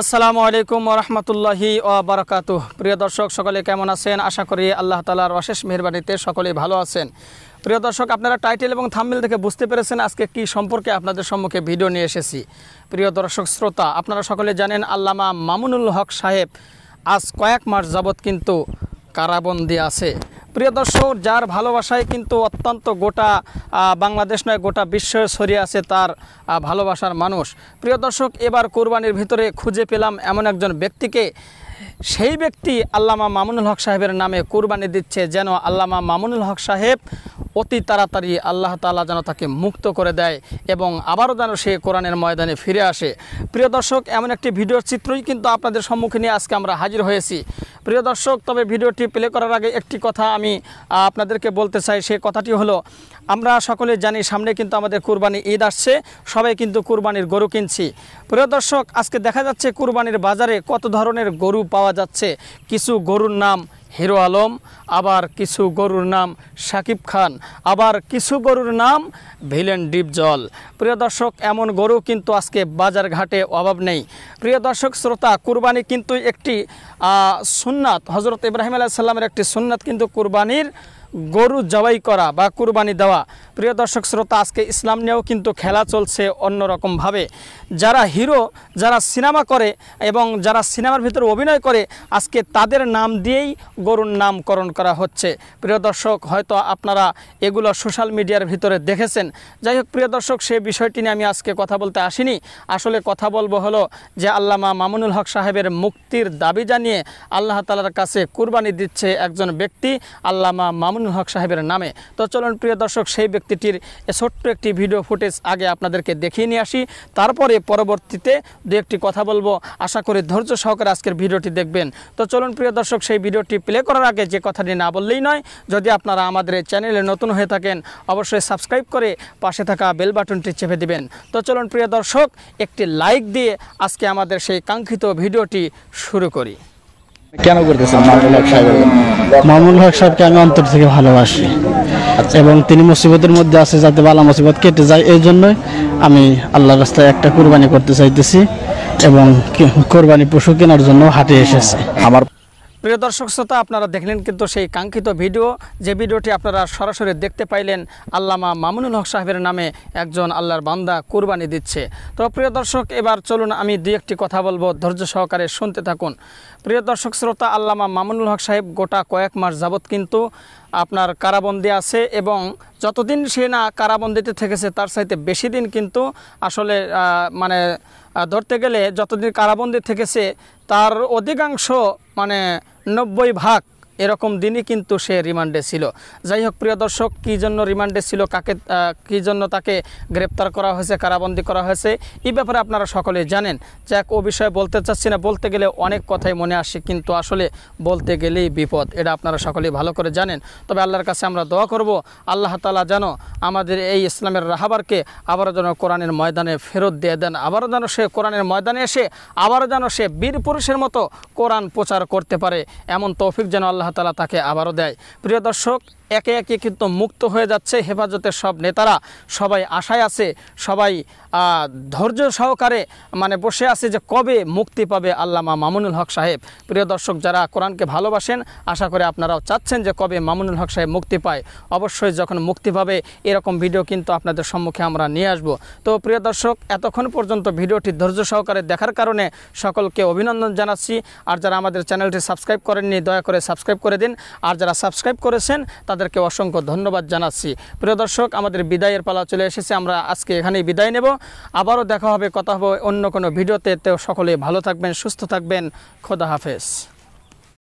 আসসালামু আলাইকুম রহমতুল্লাহি আবরকাত প্রিয় দর্শক সকলে কেমন আছেন আশা করি আল্লাহ তালার অশেষ মেহরবানিতে সকলে ভালো আছেন প্রিয় দর্শক আপনারা টাইটেল এবং থাম্বিল থেকে বুঝতে পেরেছেন আজকে কি সম্পর্কে আপনাদের সম্মুখে ভিডিও নিয়ে এসেছি প্রিয় দর্শক শ্রোতা আপনারা সকলে জানেন আল্লামা মামুনুল হক সাহেব আজ কয়েক মাস যাবৎ কিন্তু কারাবন্দি আছে প্রিয় দর্শক যার ভালোবাসায় কিন্তু অত্যন্ত গোটা বাংলাদেশ নয় গোটা বিশ্ব ছড়িয়ে আছে তার ভালোবাসার মানুষ প্রিয় দর্শক এবার কোরবানির ভিতরে খুঁজে পেলাম এমন একজন ব্যক্তিকে সেই ব্যক্তি আল্লামা মামুনুল হক সাহেবের নামে কোরবানি দিচ্ছে যেন আল্লামা মামুনুল হক সাহেব অতি তাড়াতাড়ি আল্লাহ তালা যেন তাকে মুক্ত করে দেয় এবং আবারও যেন সে কোরআনের ময়দানে ফিরে আসে প্রিয় দর্শক এমন একটি ভিডিওর চিত্রই কিন্তু আপনাদের সম্মুখে নিয়ে আজকে আমরা হাজির হয়েছি প্রিয় দর্শক তবে ভিডিওটি প্লে করার আগে একটি কথা আমি আপনাদেরকে বলতে চাই সে কথাটি হলো আমরা সকলে জানি সামনে কিন্তু আমাদের কুরবানি ঈদ আসছে সবাই কিন্তু কুরবানির গরু কিনছি প্রিয় দর্শক আজকে দেখা যাচ্ছে কুরবানির বাজারে কত ধরনের গরু পাওয়া যাচ্ছে কিছু গরুর নাম হিরো আলম আবার কিছু গরুর নাম সাকিব খান আবার কিছু গরুর নাম ভিলেন জল প্রিয় দর্শক এমন গরু কিন্তু আজকে বাজার ঘাটে অভাব নেই প্রিয় দর্শক শ্রোতা কুরবানি কিন্তু একটি সুন্নাত হজরত ইব্রাহিম আলাহ সাল্লামের একটি সুন্নাত কিন্তু কুরবানির গরু জবাই করা বা কুরবানি দেওয়া প্রিয় দর্শক শ্রোতা আজকে ইসলাম নিয়েও কিন্তু খেলা চলছে অন্যরকমভাবে যারা হিরো যারা সিনেমা করে এবং যারা সিনেমার ভিতরে অভিনয় করে আজকে তাদের নাম দিয়েই গরুর নামকরণ করা হচ্ছে প্রিয় দর্শক হয়তো আপনারা এগুলো সোশ্যাল মিডিয়ার ভিতরে দেখেছেন যাই হোক প্রিয় দর্শক সেই বিষয়টি নিয়ে আমি আজকে কথা বলতে আসিনি আসলে কথা বলবো হলো যে আল্লামা মামুনুল হক সাহেবের মুক্তির দাবি জানিয়ে আল্লাহ তালার কাছে কুরবানি দিচ্ছে একজন ব্যক্তি আল্লামা মামুন মমিনুল হক সাহেবের নামে তো চলুন প্রিয় দর্শক সেই ব্যক্তিটির ছোট্ট একটি ভিডিও ফুটেজ আগে আপনাদেরকে দেখিয়ে নিয়ে আসি তারপরে পরবর্তীতে দু একটি কথা বলবো আশা করি ধৈর্য সহকারে আজকের ভিডিওটি দেখবেন তো চলুন প্রিয় দর্শক সেই ভিডিওটি প্লে করার আগে যে কথাটি না বললেই নয় যদি আপনারা আমাদের চ্যানেলে নতুন হয়ে থাকেন অবশ্যই সাবস্ক্রাইব করে পাশে থাকা বেল বাটনটি চেপে দিবেন তো চলুন প্রিয় দর্শক একটি লাইক দিয়ে আজকে আমাদের সেই কাঙ্ক্ষিত ভিডিওটি শুরু করি কেন করতেছেন মামুল হক সাহেব মামুল হক সাহেবকে আমি অন্তর থেকে ভালোবাসি আচ্ছা। এবং তিনি মুসিবতের মধ্যে আছে যাতে বালা মুসিবত কেটে যায় এই জন্যই আমি আল্লাহর রাস্তায় একটা কোরবানি করতে চাইতেছি এবং কোরবানি পশু কেনার জন্য হাটে এসেছে আমার প্রিয় দর্শক শ্রোতা আপনারা দেখলেন কিন্তু সেই কাঙ্ক্ষিত ভিডিও যে ভিডিওটি আপনারা সরাসরি দেখতে পাইলেন আল্লামা মামুনুল হক সাহেবের নামে একজন আল্লাহর বান্দা কুরবানি দিচ্ছে তো প্রিয় দর্শক এবার চলুন আমি দুই একটি কথা বলবো ধৈর্য সহকারে শুনতে থাকুন প্রিয় দর্শক শ্রোতা আল্লামা মামুনুল হক সাহেব গোটা কয়েক মাস যাবৎ কিন্তু আপনার কারাবন্দি আছে এবং যতদিন সে না কারাবন্দিতে থেকেছে তার সাথে বেশি দিন কিন্তু আসলে মানে ধরতে গেলে যতদিন কারাবন্দি থেকেছে তার অধিকাংশ মানে নব্বই ভাগ এরকম দিনই কিন্তু সে রিমান্ডে ছিল যাই হোক প্রিয় দর্শক কী জন্য রিমান্ডে ছিল কাকে কী জন্য তাকে গ্রেপ্তার করা হয়েছে কারাবন্দি করা হয়েছে এই ব্যাপারে আপনারা সকলেই জানেন যাক ও বিষয়ে বলতে চাচ্ছি না বলতে গেলে অনেক কথাই মনে আসে কিন্তু আসলে বলতে গেলেই বিপদ এটা আপনারা সকলেই ভালো করে জানেন তবে আল্লাহর কাছে আমরা দোয়া করব আল্লাহ তালা যেন আমাদের এই ইসলামের রাহাবারকে আবারও যেন কোরআনের ময়দানে ফেরত দিয়ে দেন আবারও যেন সে কোরআনের ময়দানে এসে আবারও যেন সে বীর পুরুষের মতো কোরআন প্রচার করতে পারে এমন তৌফিক যেন আল্লাহ আল্লাহ তালা তাকে আবারও দেয় প্রিয় দর্শক একে একে কিন্তু মুক্ত হয়ে যাচ্ছে হেফাজতের সব নেতারা সবাই আশায় আছে সবাই ধৈর্য সহকারে মানে বসে আছে যে কবে মুক্তি পাবে আল্লামা মামুনুল হক সাহেব প্রিয় দর্শক যারা কোরআনকে ভালোবাসেন আশা করে আপনারাও চাচ্ছেন যে কবে মামুনুল হক সাহেব মুক্তি পায় অবশ্যই যখন মুক্তি পাবে এরকম ভিডিও কিন্তু আপনাদের সম্মুখে আমরা নিয়ে আসব তো প্রিয় দর্শক এতক্ষণ পর্যন্ত ভিডিওটি ধৈর্য সহকারে দেখার কারণে সকলকে অভিনন্দন জানাচ্ছি আর যারা আমাদের চ্যানেলটি সাবস্ক্রাইব করেননি দয়া করে সাবস্ক্রাইব করে দিন আর যারা সাবস্ক্রাইব করেছেন তাদের আপনাদেরকে অসংখ্য ধন্যবাদ জানাচ্ছি প্রিয় দর্শক আমাদের বিদায়ের পালা চলে এসেছে আমরা আজকে এখানেই বিদায় নেব আবারও দেখা হবে কথা হবে অন্য কোনো ভিডিওতে তো সকলে ভালো থাকবেন সুস্থ থাকবেন খোদা হাফেজ